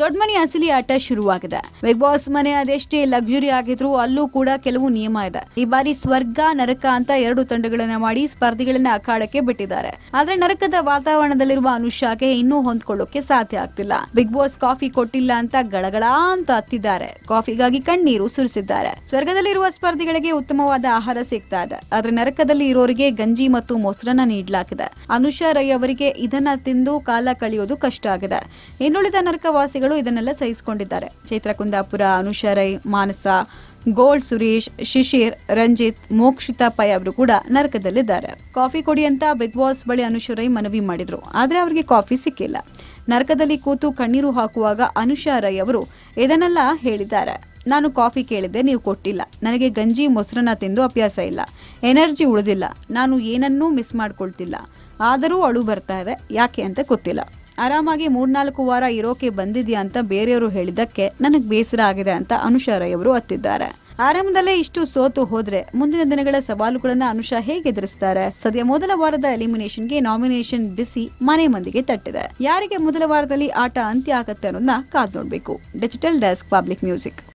ದೊಡ್ಡ ಮನೆ ಅಸಲಿ ಆಟ ಶುರುವಾಗಿದೆ ಬಿಗ್ ಬಾಸ್ ಮನೆ ಅದೆಷ್ಟೇ ಲಕ್ಸುರಿ ಆಗಿದ್ರು ಅಲ್ಲೂ ಕೂಡ ಕೆಲವು ನಿಯಮ ಇದೆ ಈ ಬಾರಿ ಸ್ವರ್ಗ ನರಕ ಅಂತ ಎರಡು ತಂಡಗಳನ್ನ ಮಾಡಿ ಸ್ಪರ್ಧಿಗಳನ್ನ ಅಖಾಡಕ್ಕೆ ಬಿಟ್ಟಿದ್ದಾರೆ ಆದ್ರೆ ನರಕದ ವಾತಾವರಣದಲ್ಲಿರುವ ಅನುಷಾಗೆ ಇನ್ನೂ ಹೊಂದ್ಕೊಳ್ಳೋಕೆ ಸಾಧ್ಯ ಆಗ್ತಿಲ್ಲ ಬಿಗ್ ಬಾಸ್ ಕಾಫಿ ಕೊಟ್ಟಿಲ್ಲ ಅಂತ ಗಳಗಳ ಅಂತ ಹತ್ತಿದ್ದಾರೆ ಕಾಫಿಗಾಗಿ ಕಣ್ಣೀರು ಸುರಿಸಿದ್ದಾರೆ ಸ್ವರ್ಗದಲ್ಲಿರುವ ಸ್ಪರ್ಧಿಗಳಿಗೆ ಉತ್ತಮವಾದ ಆಹಾರ ಸಿಗ್ತಾ ಇದೆ ಆದ್ರೆ ನರಕದಲ್ಲಿ ಇರೋರಿಗೆ ಗಂಜಿ ಮತ್ತು ಮೊಸರನ್ನ ನೀಡಲಾಗಿದೆ ಅನುಷಾ ರೈ ಅವರಿಗೆ ಇದನ್ನ ತಿಂದು ಕಾಲ ಕಳೆಯೋದು ಕಷ್ಟ ಆಗಿದೆ ಇನ್ನುಳಿದ ನರಕ ನಿವಾಸಿಗಳು ಇದನ್ನೆಲ್ಲ ಸಹಿಸಿಕೊಂಡಿದ್ದಾರೆ ಚೈತ್ರ ಕುಂದಾಪುರ ಅನುಷಾ ಮಾನಸ ಗೋಲ್ಡ್ ಸುರೇಶ್ ಶಿಶಿರ್ ರಂಜಿತ್ ಮೋಕ್ಷಿತಾ ಪೈ ಅವರು ಕೂಡ ನರಕದಲ್ಲಿದ್ದಾರೆ ಕಾಫಿ ಕೊಡಿ ಅಂತ ಬಿಗ್ ಬಾಸ್ ಬಳಿ ಅನುಷ ರೈ ಮನವಿ ಮಾಡಿದ್ರು ಆದರೆ ಅವರಿಗೆ ಕಾಫಿ ಸಿಕ್ಕಿಲ್ಲ ನರಕದಲ್ಲಿ ಕೂತು ಕಣ್ಣೀರು ಹಾಕುವಾಗ ಅನುಷಾರೈ ಅವರು ಇದನ್ನೆಲ್ಲ ಹೇಳಿದ್ದಾರೆ ನಾನು ಕಾಫಿ ಕೇಳಿದೆ ನೀವು ಕೊಟ್ಟಿಲ್ಲ ನನಗೆ ಗಂಜಿ ಮೊಸರನ್ನ ತಿಂದು ಅಭ್ಯಾಸ ಇಲ್ಲ ಎನರ್ಜಿ ಉಳಿದಿಲ್ಲ ನಾನು ಏನನ್ನೂ ಮಿಸ್ ಮಾಡ್ಕೊಳ್ತಿಲ್ಲ ಆದರೂ ಅಳು ಬರ್ತಾ ಇದೆ ಯಾಕೆ ಅಂತ ಗೊತ್ತಿಲ್ಲ ಆರಾಮಾಗಿ ಮೂರ್ನಾಲ್ಕು ವಾರ ಇರೋಕೆ ಬಂದಿದ್ಯಾ ಅಂತ ಬೇರೆಯವರು ಹೇಳಿದ್ದಕ್ಕೆ ನನಗೆ ಬೇಸರ ಆಗಿದೆ ಅಂತ ಅನುಷಾ ರೈ ಅವರು ಅತ್ತಿದ್ದಾರೆ ಆರಂಭದಲ್ಲೇ ಇಷ್ಟು ಸೋತು ಹೋದ್ರೆ ಮುಂದಿನ ದಿನಗಳ ಸವಾಲುಗಳನ್ನ ಅನುಷಾ ಹೇಗೆ ಎದುರಿಸ್ತಾರೆ ಸದ್ಯ ಮೊದಲ ವಾರದ ಎಲಿಮಿನೇಷನ್ಗೆ ನಾಮಿನೇಷನ್ ಬಿಸಿ ಮನೆ ಮಂದಿಗೆ ತಟ್ಟಿದೆ ಯಾರಿಗೆ ಮೊದಲ ವಾರದಲ್ಲಿ ಆಟ ಅಂತ್ಯ ಆಗತ್ತೆ ಅನ್ನೋದನ್ನ ಕಾದ್ ನೋಡ್ಬೇಕು ಡಿಜಿಟಲ್ ಡೆಸ್ಕ್ ಪಬ್ಲಿಕ್ ಮ್ಯೂಸಿಕ್